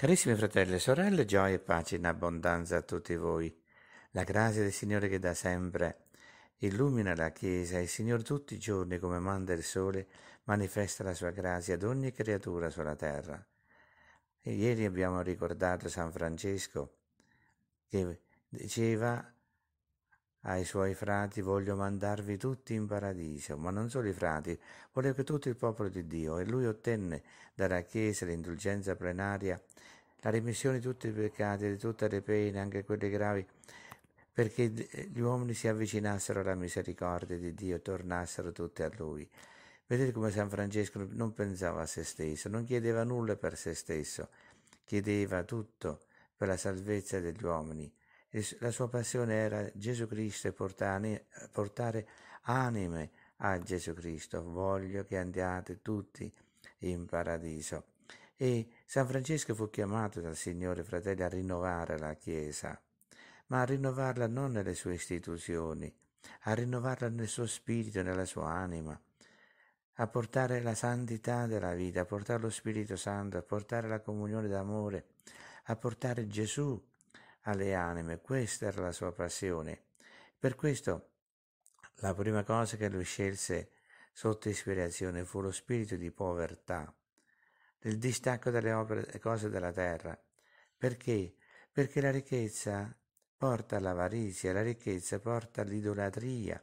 Carissimi fratelli e sorelle, gioia e pace in abbondanza a tutti voi. La grazia del Signore che da sempre illumina la Chiesa e il Signore tutti i giorni come manda il sole manifesta la sua grazia ad ogni creatura sulla terra. E ieri abbiamo ricordato San Francesco che diceva ai suoi frati voglio mandarvi tutti in paradiso, ma non solo i frati, voglio che tutto il popolo di Dio, e lui ottenne dalla Chiesa l'indulgenza plenaria, la remissione di tutti i peccati, di tutte le pene, anche quelle gravi, perché eh, gli uomini si avvicinassero alla misericordia di Dio e tornassero tutti a Lui. Vedete come San Francesco non pensava a se stesso, non chiedeva nulla per se stesso, chiedeva tutto per la salvezza degli uomini la sua passione era Gesù Cristo e portare, portare anime a Gesù Cristo. Voglio che andiate tutti in paradiso. E San Francesco fu chiamato dal Signore, fratelli, a rinnovare la Chiesa, ma a rinnovarla non nelle sue istituzioni, a rinnovarla nel suo spirito, nella sua anima, a portare la santità della vita, a portare lo Spirito Santo, a portare la comunione d'amore, a portare Gesù alle anime, questa era la sua passione. Per questo la prima cosa che lui scelse sotto ispirazione fu lo spirito di povertà, il distacco dalle opere, cose della terra. Perché? Perché la ricchezza porta all'avarizia, la ricchezza porta all'idolatria.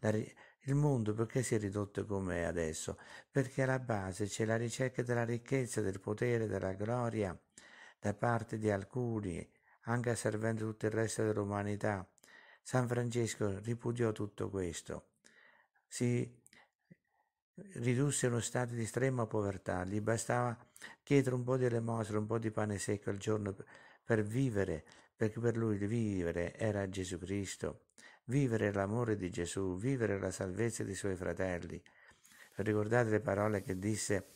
Ri- il mondo perché si è ridotto come adesso? Perché alla base c'è la ricerca della ricchezza, del potere, della gloria da parte di alcuni anche servendo tutto il resto dell'umanità. San Francesco ripudiò tutto questo. Si ridusse uno stato di estrema povertà, gli bastava chiedere un po' di elemosina, un po' di pane secco al giorno per vivere, perché per lui il vivere era Gesù Cristo, vivere l'amore di Gesù, vivere la salvezza dei suoi fratelli. Ricordate le parole che disse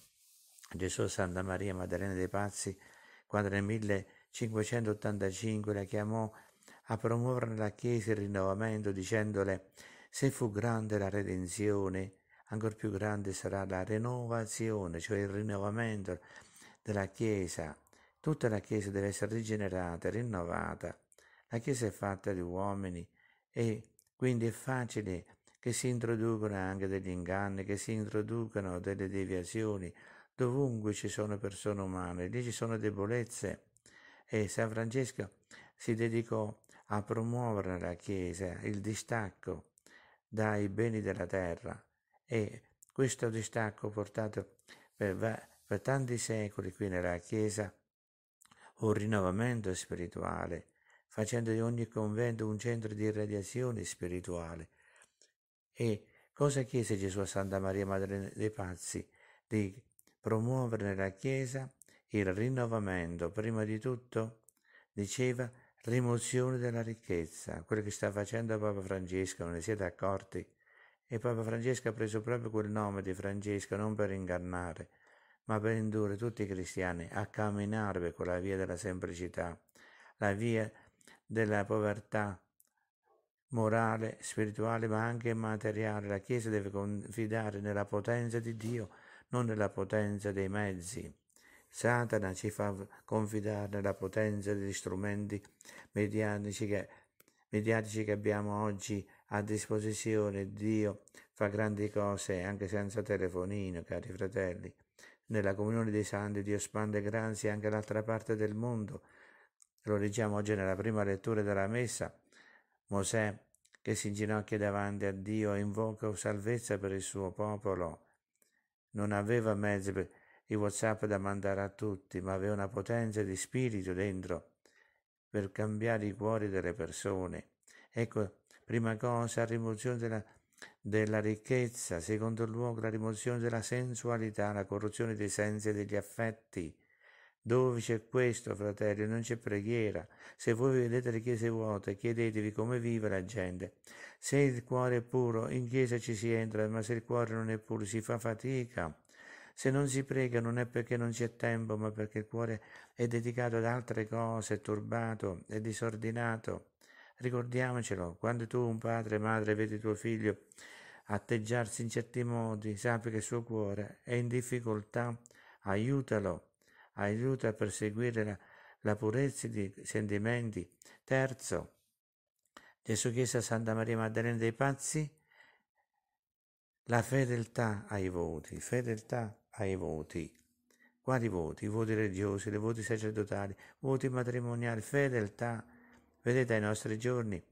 Gesù a Santa Maria Maddalena dei Pazzi quando nel 1000 585 la chiamò a promuovere la Chiesa il rinnovamento dicendole se fu grande la redenzione, ancora più grande sarà la rinnovazione, cioè il rinnovamento della Chiesa. Tutta la Chiesa deve essere rigenerata, rinnovata. La Chiesa è fatta di uomini e quindi è facile che si introducono anche degli inganni, che si introducano delle deviazioni. Dovunque ci sono persone umane, lì ci sono debolezze, e San Francesco si dedicò a promuovere alla Chiesa il distacco dai beni della terra e questo distacco portato per, per tanti secoli qui nella Chiesa un rinnovamento spirituale, facendo di ogni convento un centro di radiazione spirituale. E cosa chiese Gesù a Santa Maria Madre dei Pazzi? Di promuovere nella Chiesa il rinnovamento, prima di tutto, diceva rimozione della ricchezza, quello che sta facendo Papa Francesco, non ne siete accorti? E Papa Francesco ha preso proprio quel nome di Francesco non per ingannare, ma per indurre tutti i cristiani a camminare per quella via della semplicità, la via della povertà morale, spirituale, ma anche materiale. La Chiesa deve confidare nella potenza di Dio, non nella potenza dei mezzi. Satana ci fa confidare nella potenza degli strumenti mediatici che, mediatici che abbiamo oggi a disposizione. Dio fa grandi cose anche senza telefonino, cari fratelli. Nella comunione dei santi Dio spande grazie anche all'altra parte del mondo. Lo leggiamo oggi nella prima lettura della Messa. Mosè che si inginocchia davanti a Dio e invoca salvezza per il suo popolo. Non aveva mezzi per i whatsapp da mandare a tutti, ma aveva una potenza di spirito dentro per cambiare i cuori delle persone. Ecco, prima cosa, la rimozione della, della ricchezza, secondo luogo la rimozione della sensualità, la corruzione dei sensi e degli affetti. Dove c'è questo, fratelli, non c'è preghiera. Se voi vedete le chiese vuote, chiedetevi come vive la gente. Se il cuore è puro, in chiesa ci si entra, ma se il cuore non è puro, si fa fatica. Se non si prega non è perché non c'è tempo, ma perché il cuore è dedicato ad altre cose, è turbato, è disordinato. Ricordiamocelo, quando tu, un padre o madre, vedi tuo figlio atteggiarsi in certi modi, sappi che il suo cuore è in difficoltà, aiutalo, aiuta a perseguire la, la purezza di sentimenti. Terzo, Gesù chiese a Santa Maria Maddalena dei Pazzi la fedeltà ai voti, fedeltà ai voti. Quali voti? I voti religiosi, i voti sacerdotali, i voti matrimoniali, fedeltà. Vedete ai nostri giorni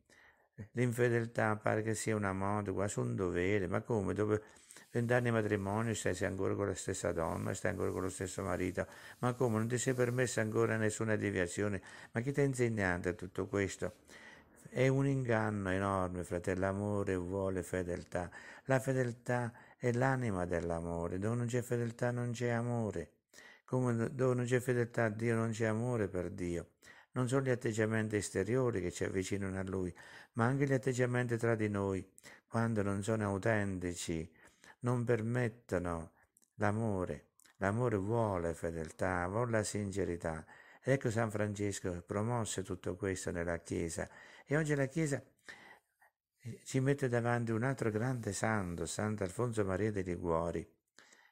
l'infedeltà pare che sia una moda, quasi un dovere, ma come? Dopo vent'anni di matrimonio stai, sei ancora con la stessa donna, stai ancora con lo stesso marito, ma come? Non ti sei permessa ancora nessuna deviazione? Ma chi ti ha insegnato tutto questo? È un inganno enorme, fratello. L'amore vuole fedeltà. La fedeltà è l'anima dell'amore. Dove non c'è fedeltà non c'è amore. Come dove non c'è fedeltà a Dio non c'è amore per Dio. Non solo gli atteggiamenti esteriori che ci avvicinano a Lui, ma anche gli atteggiamenti tra di noi, quando non sono autentici, non permettono l'amore. L'amore vuole fedeltà, vuole la sincerità. Ecco San Francesco promosse tutto questo nella Chiesa e oggi la Chiesa eh, ci mette davanti un altro grande santo, Sant'Alfonso Maria dei Liguori.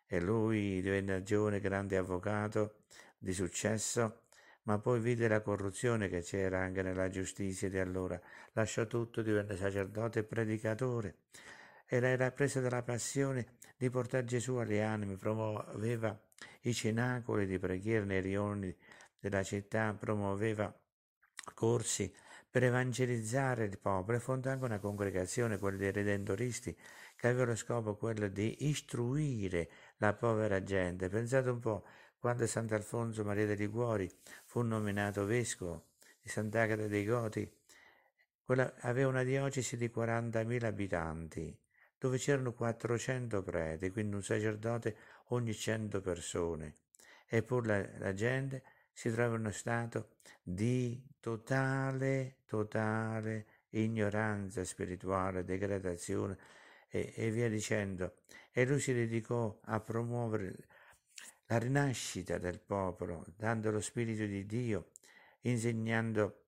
E lui divenne giovane grande avvocato di successo, ma poi vide la corruzione che c'era anche nella giustizia di allora. Lasciò tutto, divenne sacerdote e predicatore. Era, era preso dalla passione di portare Gesù alle anime, promuoveva i cenacoli di preghiera nei rioni della città promuoveva corsi per evangelizzare il popolo e fondò anche una congregazione, quella dei redentoristi, che aveva lo scopo quello di istruire la povera gente. Pensate un po', quando Sant'Alfonso Maria dei Liguori fu nominato vescovo di Sant'Agata dei Goti, quella, aveva una diocesi di 40.000 abitanti, dove c'erano 400 preti, quindi un sacerdote ogni 100 persone. Eppure la, la gente si trova in uno stato di totale, totale ignoranza spirituale, degradazione e, e, via dicendo. E lui si dedicò a promuovere la rinascita del popolo, dando lo spirito di Dio, insegnando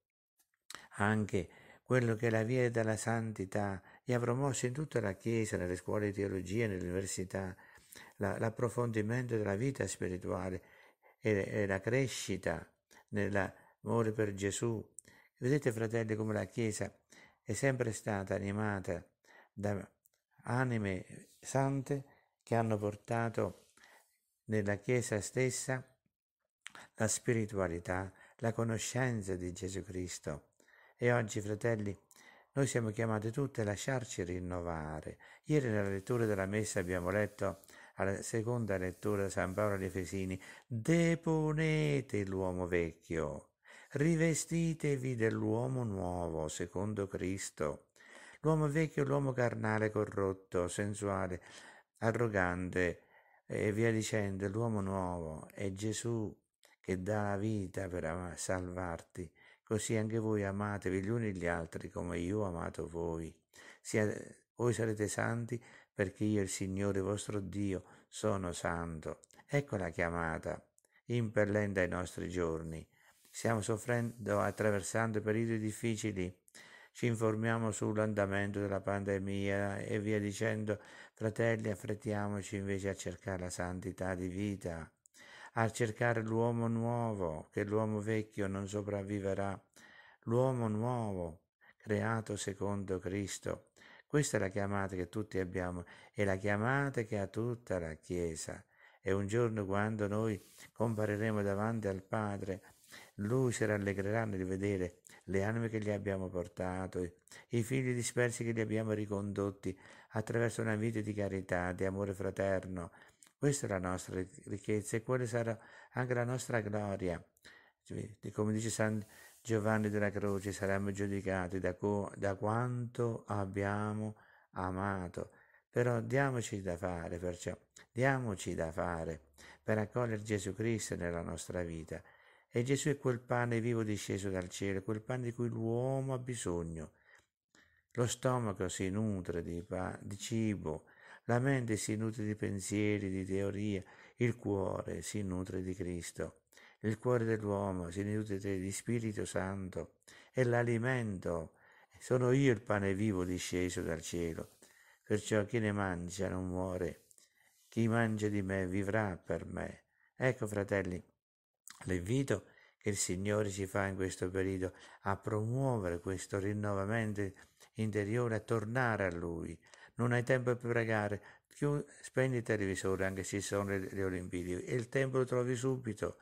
anche quello che è la via della santità e ha promosso in tutta la Chiesa, nelle scuole di teologia, nelle università, la, l'approfondimento della vita spirituale e la crescita nell'amore per Gesù. Vedete fratelli come la Chiesa è sempre stata animata da anime sante che hanno portato nella Chiesa stessa la spiritualità, la conoscenza di Gesù Cristo. E oggi, fratelli, noi siamo chiamati tutti a lasciarci rinnovare. Ieri nella lettura della Messa abbiamo letto alla seconda lettura di San Paolo agli Efesini, deponete l'uomo vecchio, rivestitevi dell'uomo nuovo, secondo Cristo. L'uomo vecchio è l'uomo carnale, corrotto, sensuale, arrogante e via dicendo, l'uomo nuovo è Gesù che dà la vita per salvarti. Così anche voi amatevi gli uni gli altri come io ho amato voi. Sia, voi sarete santi perché io il Signore vostro Dio sono santo. Ecco la chiamata, impellente ai nostri giorni. Stiamo soffrendo, attraversando periodi difficili, ci informiamo sull'andamento della pandemia e via dicendo, fratelli, affrettiamoci invece a cercare la santità di vita, a cercare l'uomo nuovo, che l'uomo vecchio non sopravviverà, l'uomo nuovo, creato secondo Cristo questa è la chiamata che tutti abbiamo, è la chiamata che ha tutta la Chiesa. E un giorno quando noi compareremo davanti al Padre, Lui si rallegrerà nel vedere le anime che gli abbiamo portato, i figli dispersi che gli abbiamo ricondotti attraverso una vita di carità, di amore fraterno. Questa è la nostra ricchezza e quella sarà anche la nostra gloria. Cioè, come dice San Giovanni della Croce, saremmo giudicati da, co- da quanto abbiamo amato. Però diamoci da fare, perciò diamoci da fare per accogliere Gesù Cristo nella nostra vita. E Gesù è quel pane vivo disceso dal cielo, quel pane di cui l'uomo ha bisogno. Lo stomaco si nutre di, pa- di cibo, la mente si nutre di pensieri, di teoria, il cuore si nutre di Cristo il cuore dell'uomo si nutre di Spirito Santo, è l'alimento, sono io il pane vivo disceso dal cielo, perciò chi ne mangia non muore, chi mangia di me vivrà per me. Ecco, fratelli, l'invito che il Signore ci fa in questo periodo a promuovere questo rinnovamento interiore, a tornare a Lui. Non hai tempo per pregare, più spendi il televisore anche se sono le, le Olimpiadi e il tempo lo trovi subito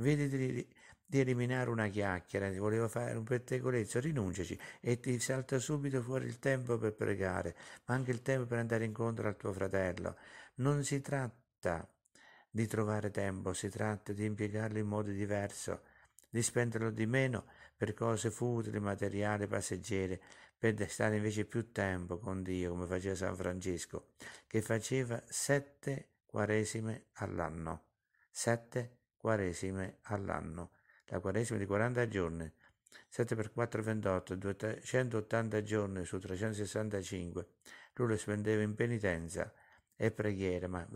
vedi di, di eliminare una chiacchiera, ti volevo fare un pettegolezzo, rinunciaci e ti salta subito fuori il tempo per pregare, ma anche il tempo per andare incontro al tuo fratello. Non si tratta di trovare tempo, si tratta di impiegarlo in modo diverso, di spenderlo di meno per cose futili, materiali, passeggere, per stare invece più tempo con Dio, come faceva San Francesco, che faceva sette quaresime all'anno. Sette quaresime all'anno. La quaresima di 40 giorni, 7 per 4 28, 280 giorni su 365, lui lo spendeva in penitenza e preghiera, ma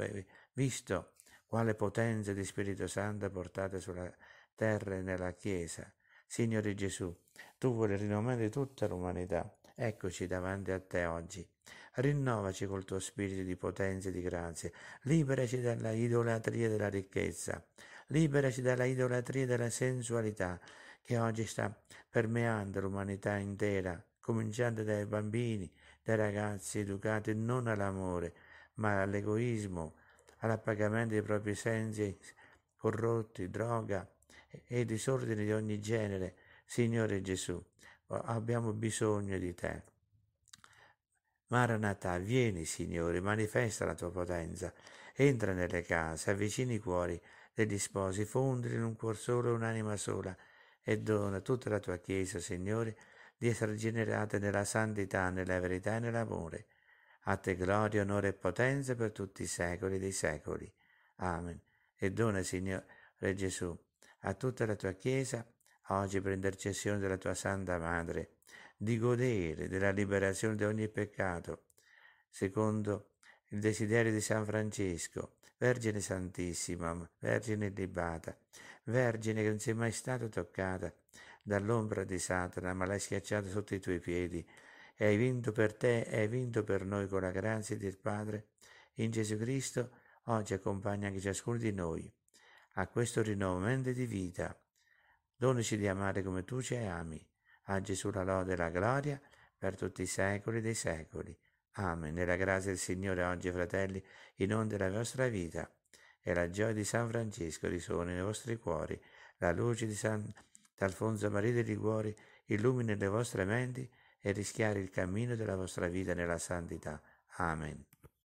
visto quale potenza di Spirito Santo portate sulla terra e nella Chiesa. Signore Gesù, tu vuoi rinnovare tutta l'umanità. Eccoci davanti a te oggi. Rinnovaci col tuo spirito di potenza e di grazia. Liberaci dalla idolatria della ricchezza liberaci dalla idolatria e dalla sensualità che oggi sta permeando l'umanità intera, cominciando dai bambini, dai ragazzi educati non all'amore, ma all'egoismo, all'appagamento dei propri sensi corrotti, droga e disordini di ogni genere. Signore Gesù, abbiamo bisogno di te. Maranatha, vieni Signore, manifesta la tua potenza Entra nelle case, avvicina i cuori degli sposi, fondi in un cuor solo e un'anima sola, e dona tutta la tua Chiesa, Signore, di essere generata nella santità, nella verità e nell'amore. A te gloria, onore e potenza per tutti i secoli dei secoli. Amen. E dona, Signore Gesù, a tutta la tua Chiesa, oggi per intercessione della tua Santa Madre, di godere della liberazione da ogni peccato, secondo il desiderio di San Francesco, Vergine Santissima, Vergine libata, Vergine che non sei mai stata toccata dall'ombra di Satana, ma l'hai schiacciata sotto i tuoi piedi, e hai vinto per te e hai vinto per noi con la grazia del Padre. In Gesù Cristo oggi accompagna anche ciascuno di noi a questo rinnovamento di vita. Donici di amare come tu ci ami. A Gesù la lode e la gloria per tutti i secoli dei secoli. Amen. Nella grazia del Signore oggi, fratelli, in onda della vostra vita e la gioia di San Francesco risuoni nei vostri cuori. La luce di San Sant'Alfonso Maria dei Liguori illumini le vostre menti e rischiare il cammino della vostra vita nella santità. Amen.